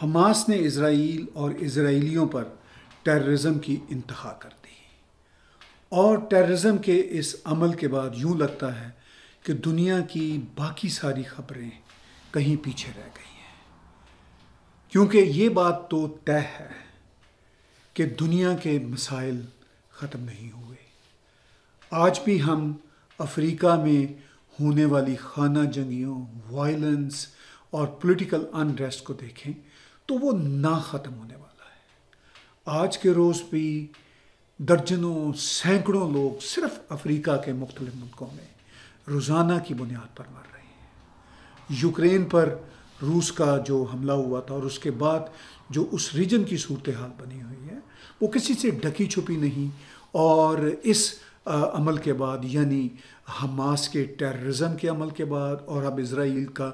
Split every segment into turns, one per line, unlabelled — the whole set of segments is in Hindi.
हमास ने इसराइल और इसराइलियों पर टेररिज्म की इंतहा कर दी और टेररिज्म के इस अमल के बाद यूं लगता है कि दुनिया की बाकी सारी खबरें कहीं पीछे रह गई हैं क्योंकि ये बात तो तय है कि दुनिया के मसाइल ख़त्म नहीं हुए आज भी हम अफ्रीका में होने वाली खाना जंगियों वायलेंस और पॉलिटिकल अनरेस्ट को देखें तो वो ना ख़त्म होने वाला है आज के रोज़ भी दर्जनों सैकड़ों लोग सिर्फ अफ्रीका के मुख्तल मुल्कों में रोज़ाना की बुनियाद पर मर रहे हैं यूक्रेन पर रूस का जो हमला हुआ था और उसके बाद जो उस रीजन की सूरत हाल बनी हुई है वो किसी से ढकी छुपी नहीं और इस अमल के बाद यानी हमास के टेररिज्म के अमल के बाद और अब इसराइल का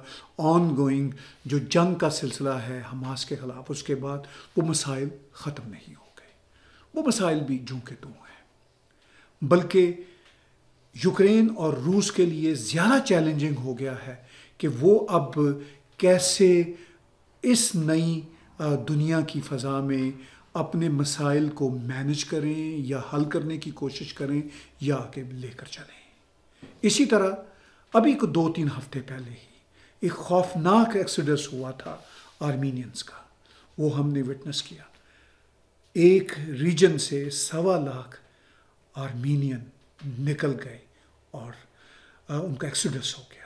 ऑन गोइंग जो जंग का सिलसिला है हमास के ख़िलाफ़ उसके बाद वो मसाइल ख़त्म नहीं हो गए वो मसाइल भी जूँ के तू तो हैं बल्कि यूक्रेन और रूस के लिए ज़्यादा चैलेंजिंग हो गया है कि वो अब कैसे इस नई दुनिया की फ़जा में अपने मसाइल को मैनेज करें या हल करने की कोशिश करें या आगे लेकर चलें इसी तरह अभी को दो तीन हफ्ते पहले ही एक खौफनाक एक्सीडेंस हुआ था आर्मीनियंस का वो हमने विटनेस किया एक रीजन से सवा लाख आर्मीनियन निकल गए और उनका एक्सीडेंस हो गया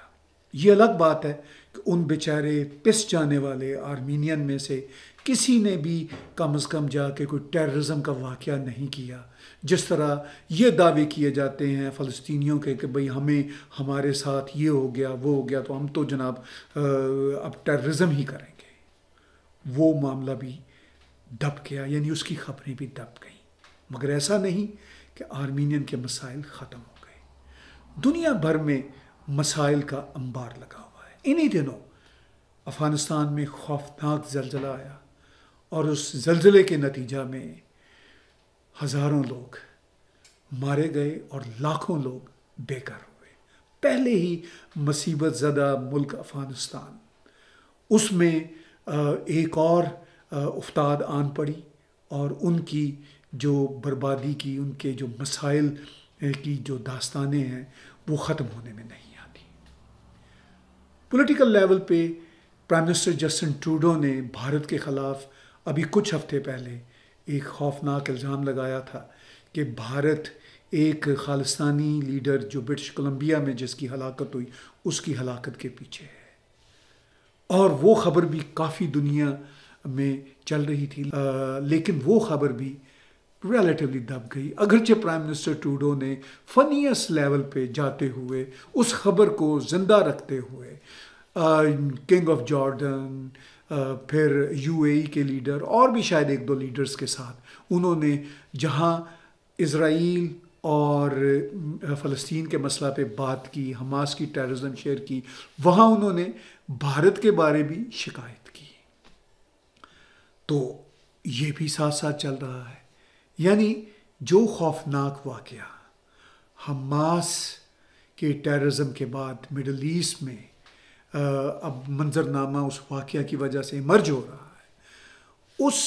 ये अलग बात है कि उन बेचारे पिस जाने वाले आर्मीनियन में से किसी ने भी कम अज़ कम जाके कोई टेररिज्म का वाक़ नहीं किया जिस तरह ये दावे किए जाते हैं फ़लस्तियों के कि भाई हमें हमारे साथ ये हो गया वो हो गया तो हम तो जनाब अब टेररिज्म ही करेंगे वो मामला भी दब गया यानी उसकी खबरें भी दब गई मगर ऐसा नहीं कि आर्मीनियन के मसाइल ख़त्म हो गए दुनिया भर में मसाइल का अंबार लगा हुआ है इन्हीं दिनों अफ़गानिस्तान में खौफनाक जलजला आया और उस जलजिले के नतीजा में हज़ारों लोग मारे गए और लाखों लोग बेकार हुए पहले ही मुसीबत ज़दा मुल्क अफ़गानिस्तान उसमें एक और उफ्ताद आन पड़ी और उनकी जो बर्बादी की उनके जो मसाइल की जो दास्तानें हैं वो ख़त्म होने में नहीं आती पॉलिटिकल लेवल पे प्राइम मिनिस्टर जस्टिन ट्रूडो ने भारत के ख़िलाफ़ अभी कुछ हफ्ते पहले एक खौफनाक इल्ज़ाम लगाया था कि भारत एक खालिस्तानी लीडर जो ब्रिटिश कोलंबिया में जिसकी हलाकत हुई उसकी हलाकत के पीछे है और वो ख़बर भी काफ़ी दुनिया में चल रही थी आ, लेकिन वो ख़बर भी रिलेटिवली दब गई अगरचे प्राइम मिनिस्टर टूडो ने फनीस लेवल पे जाते हुए उस खबर को ज़िंदा रखते हुए किंग ऑफ जॉर्डन फिर यूएई e के लीडर और भी शायद एक दो लीडर्स के साथ उन्होंने जहाँ इसराइल और फ़लस्तीन के मसला पे बात की हमास की टेररिज्म शेयर की वहाँ उन्होंने भारत के बारे भी शिकायत की तो ये भी साथ साथ चल रहा है यानी जो खौफनाक वाक़ हमास के टेररिज्म के बाद मिडल ईस्ट में अब मंजरनामा उस वाक़ की वजह से मर्ज हो रहा है उस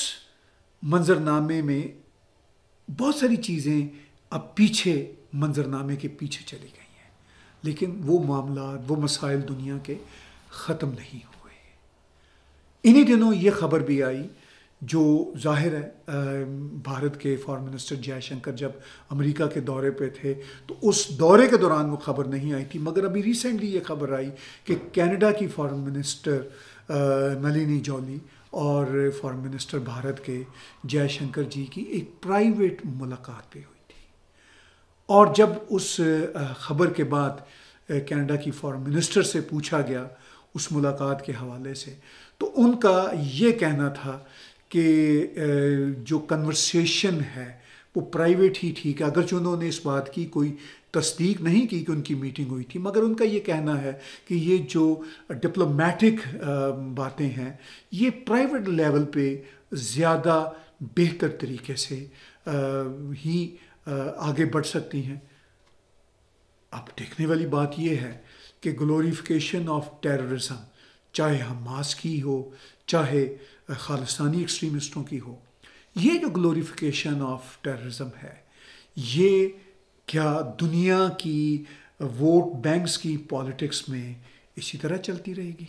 मंजरनामे में बहुत सारी चीज़ें अब पीछे मंजरनामे के पीछे चली गई हैं लेकिन वो मामला वो मसाइल दुनिया के ख़त्म नहीं हुए इन्हीं दिनों ये खबर भी आई जो जाहिर है भारत के फॉरेन मिनिस्टर जयशंकर जब अमेरिका के दौरे पे थे तो उस दौरे के दौरान वो खबर नहीं आई थी मगर अभी रिसेंटली ये खबर आई कि कनाडा की फॉरेन मिनिस्टर नलिनी जॉली और फॉरेन मिनिस्टर भारत के जयशंकर जी की एक प्राइवेट पे हुई थी और जब उस खबर के बाद कनाडा की फॉरेन मिनिस्टर से पूछा गया उस मुलाकात के हवाले से तो उनका ये कहना था कि जो कन्वर्सेशन है वो प्राइवेट ही ठीक है जो उन्होंने इस बात की कोई तस्दीक नहीं की कि उनकी मीटिंग हुई थी मगर उनका ये कहना है कि ये जो डिप्लोमेटिक बातें हैं ये प्राइवेट लेवल पे ज़्यादा बेहतर तरीके से ही आगे बढ़ सकती हैं अब देखने वाली बात यह है कि ग्लोरिफिकेशन ऑफ टेररिज्म चाहे हमास की हो चाहे खालिस्तानी एक्सट्रीमिस्टों की हो ये जो ग्लोरीफिकेशन ऑफ टेररिज्म है ये क्या दुनिया की वोट बैंक्स की पॉलिटिक्स में इसी तरह चलती रहेगी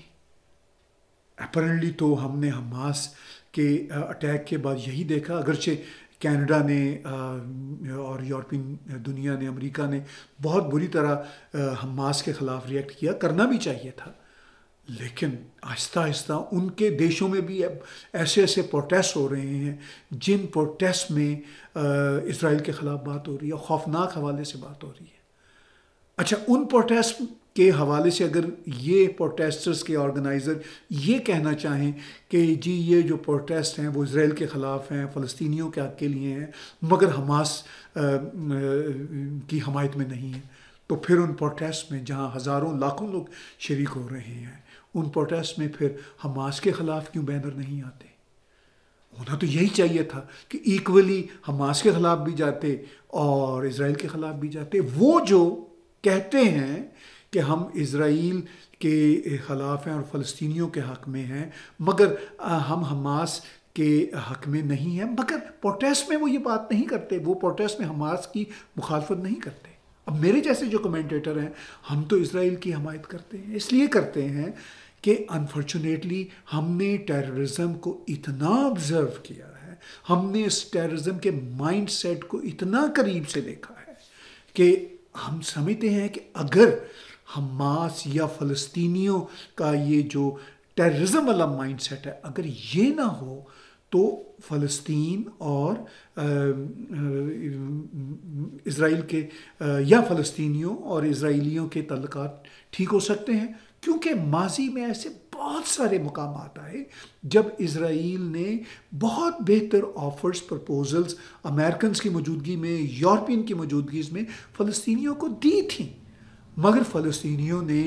अपरेंटली तो हमने हमास के अटैक के बाद यही देखा अगरचे कनाडा ने और यूरोपियन दुनिया ने अमेरिका ने बहुत बुरी तरह हमास के ख़िलाफ़ रिएक्ट किया करना भी चाहिए था लेकिन आहिस्ता आहिस्ता उनके देशों में भी अब ऐसे ऐसे प्रोटेस्ट हो रहे हैं जिन प्रोटेस्ट में इसराइल के ख़िलाफ़ बात हो रही है खौफनाक हवाले से बात हो रही है अच्छा उन प्रोटेस्ट के हवाले से अगर ये प्रोटेस्टर्स के ऑर्गेनाइज़र ये कहना चाहें कि जी ये जो प्रोटेस्ट हैं वो इसराइल के ख़िलाफ़ हैं फ़लस्तियों के हक के लिए हैं मगर हमास आ, आ, की हमायत में नहीं है तो फिर उन प्रोटेस्ट में जहाँ हज़ारों लाखों लोग शरीक हो रहे हैं उन प्रोटेस्ट में फिर हमास के ख़िलाफ़ क्यों बैनर नहीं आते होना तो यही चाहिए था कि इक्वली हमास के ख़िलाफ़ भी जाते और इसराइल के ख़िलाफ़ भी जाते वो जो कहते हैं कि हम इसराइल के ख़िलाफ़ हैं और फ़लस्तियों के हक़ में हैं मगर हम हमास के हक़ में नहीं हैं मगर प्रोटेस्ट में वो ये बात नहीं करते वो प्रोटेस्ट में हमास की मुखालफत नहीं करते अब मेरे जैसे जो कमेंटेटर हैं हम तो इसराइल की हमायत करते हैं इसलिए करते हैं कि अनफॉर्चुनेटली हमने टेररिज्म को इतना ऑब्जर्व किया है हमने इस टेररिज्म के माइंडसेट को इतना करीब से देखा है कि हम समझते हैं कि अगर हमास या फलस्तनी का ये जो टेररिज्म वाला माइंडसेट है अगर ये ना हो तो फ़लस्तीन और इसराइल के या फ़लस्तीनियों और इसराइलियों के तल्लक ठीक हो सकते हैं क्योंकि माजी में ऐसे बहुत सारे मकाम आए जब इसराइल ने बहुत बेहतर ऑफर्स प्रपोजल्स अमेरिकन की मौजूदगी में यूरोपियन की मौजूदगी में फ़लस्तीनियों को दी थी मगर फ़लस्तीनियों ने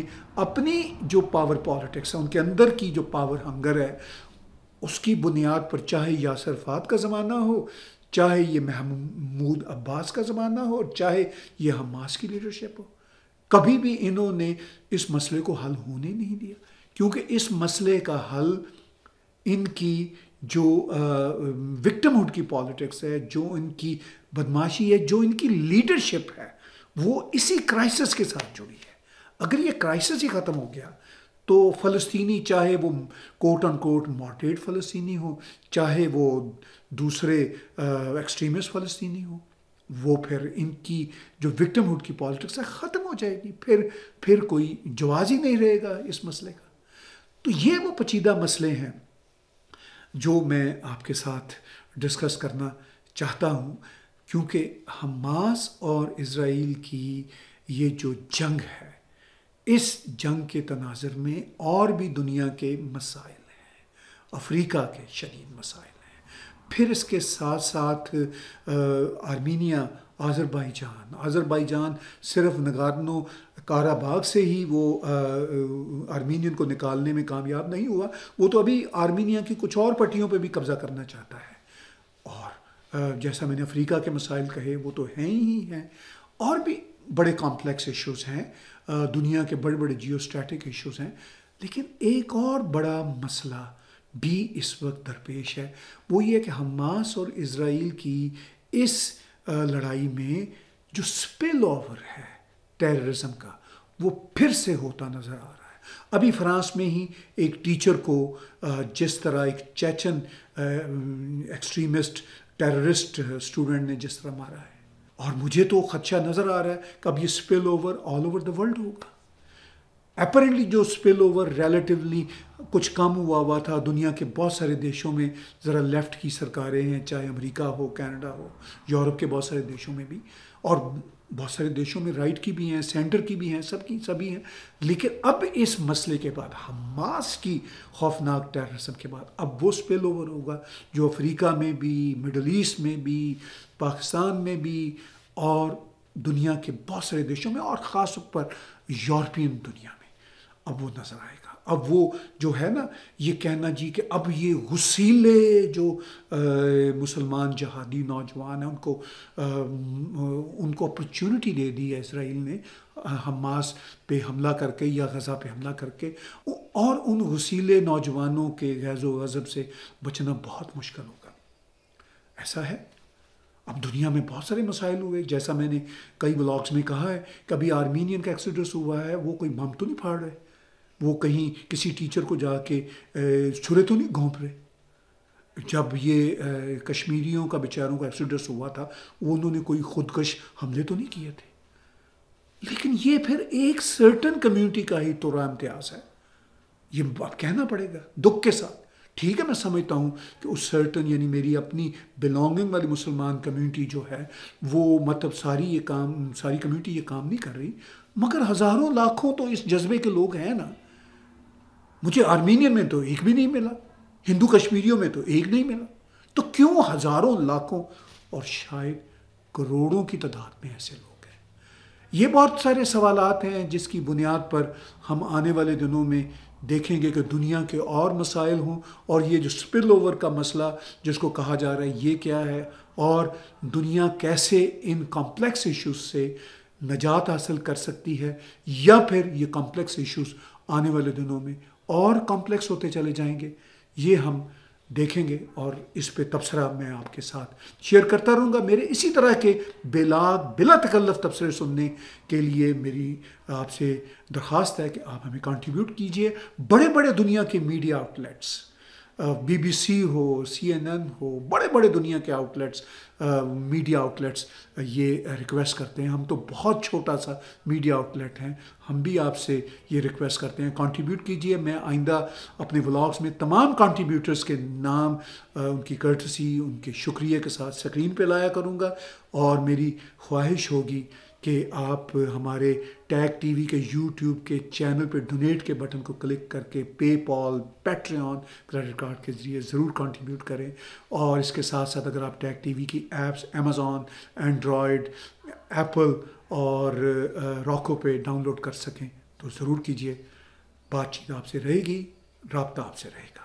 अपनी जो पावर पॉलिटिक्स है उनके अंदर की जो पावर हंगर है उसकी बुनियाद पर चाहे यासर फात का ज़माना हो चाहे ये महमूद अब्बास का ज़माना हो और चाहे ये हमास की लीडरशिप हो कभी भी इन्होंने इस मसले को हल होने नहीं दिया क्योंकि इस मसले का हल इनकी जो विक्टमहुड की पॉलिटिक्स है जो इनकी बदमाशी है जो इनकी लीडरशिप है वो इसी क्राइसिस के साथ जुड़ी है अगर ये क्राइसिस ही ख़त्म हो गया तो फ़लस्तीनी चाहे वो कोट अन कोट मॉडरेट फ़लस्तीनी हो चाहे वो दूसरे एक्सट्रीमिस्ट फ़लस्तीनी हो वो फिर इनकी जो हुड की पॉलिटिक्स है ख़त्म हो जाएगी फिर फिर कोई जवाज ही नहीं रहेगा इस मसले का तो ये वो पचीदा मसले हैं जो मैं आपके साथ डिस्कस करना चाहता हूँ क्योंकि हमास और इसराइल की ये जो जंग है इस जंग के तनाजर में और भी दुनिया के मसाइल हैं अफ्रीका के शदीद मसाइल हैं फिर इसके साथ साथ आर्मीनिया आज़रबाईजान आज़रबाईजान सिर्फ नगारनो काराबाग से ही वो आर्मीनियन को निकालने में कामयाब नहीं हुआ वो तो अभी आर्मीनिया की कुछ और पट्टियों पे भी कब्ज़ा करना चाहता है और जैसा मैंने अफ्रीका के मसाइल कहे वो तो हैं ही हैं और भी बड़े कॉम्प्लेक्स इश्यूज हैं दुनिया के बड़े बड़े स्ट्रैटिक इशूज़ हैं लेकिन एक और बड़ा मसला भी इस वक्त दरपेश है वो ये कि हमास और इसराइल की इस लड़ाई में जो स्पिल ओवर है टेररिज्म का वो फिर से होता नज़र आ रहा है अभी फ्रांस में ही एक टीचर को जिस तरह एक चैचन एक्सट्रीमिस्ट टेररिस्ट स्टूडेंट ने जिस तरह मारा है और मुझे तो खदशा नज़र आ रहा है कि अब ये spill over all over the world होगा अपेरेंटली जो स्पिल ओवर रेलेटिवली कुछ कम हुआ हुआ था दुनिया के बहुत सारे देशों में ज़रा लेफ़्ट की सरकारें हैं चाहे अमेरिका हो कनाडा हो यूरोप के बहुत सारे देशों में भी और बहुत सारे देशों में राइट की भी हैं सेंटर की भी हैं सब की सभी हैं लेकिन अब इस मसले के बाद हमास की खौफनाक टेररिज्म के बाद अब वो स्पेल ओवर होगा जो अफ्रीका में भी मिडल ईस्ट में भी पाकिस्तान में भी और दुनिया के बहुत सारे देशों में और ख़ास तौर पर यूरोपियन दुनिया में अब वो नज़र आएगा अब वो जो है ना ये कहना जी कि अब ये गुस्सीले जो मुसलमान जहादी नौजवान हैं उनको आ, उनको अपॉर्चुनिटी दे दी है इसराइल ने हमास पे हमला करके या गज़ा पे हमला करके और उन गुसीले नौजवानों के गैज़ गज़ब से बचना बहुत मुश्किल होगा ऐसा है अब दुनिया में बहुत सारे मसाइल हुए जैसा मैंने कई ब्लॉग्स में कहा है कभी आर्मीनियन का एक्सीडेंस हुआ है वो कोई बम तो नहीं फाड़ रहे वो कहीं किसी टीचर को जाके छुरे तो नहीं घोंप रहे जब ये कश्मीरियों का बेचारों का एक्सीडेंस हुआ था उन्होंने कोई खुदकश हमले तो नहीं किए थे लेकिन ये फिर एक सर्टन कम्युनिटी का ही तो इम्तियाज़ है ये अब कहना पड़ेगा दुख के साथ ठीक है मैं समझता हूँ कि उस सर्टन यानी मेरी अपनी बिलोंगिंग वाली मुसलमान कम्युनिटी जो है वो मतलब सारी ये काम सारी कम्युनिटी ये काम नहीं कर रही मगर हज़ारों लाखों तो इस जज्बे के लोग हैं ना मुझे आर्मीनियन में तो एक भी नहीं मिला हिंदू कश्मीरियों में तो एक नहीं मिला तो क्यों हज़ारों लाखों और शायद करोड़ों की तादाद में ऐसे लोग हैं ये बहुत सारे सवाल हैं जिसकी बुनियाद पर हम आने वाले दिनों में देखेंगे कि दुनिया के और मसाइल हों और ये जो स्पिल ओवर का मसला जिसको कहा जा रहा है ये क्या है और दुनिया कैसे इन कॉम्प्लेक्स इश्यूज से नजात हासिल कर सकती है या फिर ये कॉम्प्लेक्स इश्यूज आने वाले दिनों में और कॉम्प्लेक्स होते चले जाएंगे ये हम देखेंगे और इस पे तबसरा मैं आपके साथ शेयर करता रहूँगा मेरे इसी तरह के बेला बिला तकल्लफ तबसरे सुनने के लिए मेरी आपसे दरख्वास्त है कि आप हमें कंट्रीब्यूट कीजिए बड़े बड़े दुनिया के मीडिया आउटलेट्स बीबीसी uh, हो सीएनएन हो बड़े बड़े दुनिया के आउटलेट्स मीडिया आउटलेट्स ये रिक्वेस्ट करते हैं हम तो बहुत छोटा सा मीडिया आउटलेट हैं हम भी आपसे ये रिक्वेस्ट करते हैं कंट्रीब्यूट कीजिए मैं आइंदा अपने व्लॉग्स में तमाम कंट्रीब्यूटर्स के नाम uh, उनकी कर्टसी उनके शुक्रिया के साथ स्क्रीन पे लाया करूँगा और मेरी ख्वाहिश होगी कि आप हमारे टैग टीवी के यूट्यूब के चैनल पर डोनेट के बटन को क्लिक करके पे पॉल पैट्रियन क्रेडिट कार्ड के ज़रिए ज़रूर कंट्रीब्यूट करें और इसके साथ साथ अगर आप टैग टीवी की ऐप्स अमेज़ॉन एंड्रॉयड एप्पल और रॉको पे डाउनलोड कर सकें तो ज़रूर कीजिए बातचीत आपसे रहेगी रबता आपसे रहेगा